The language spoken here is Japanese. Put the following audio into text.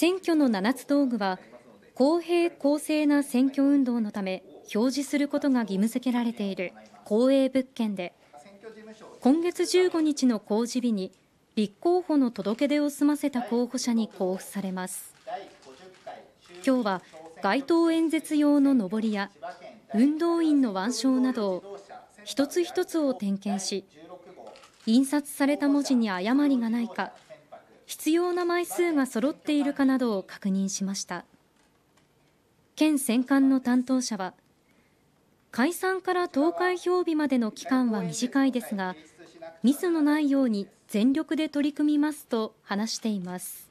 選挙の7つ道具は公平公正な選挙運動のため表示することが義務付けられている公営物件で今月15日の公示日に立候補の届け出を済ませた候補者に交付されます今日は街頭演説用の上りや運動員の腕章などを一つ一つを点検し印刷された文字に誤りがないか必要な枚数が揃っているかなどを確認しました県選管の担当者は解散から投開票日までの期間は短いですがミスのないように全力で取り組みますと話しています。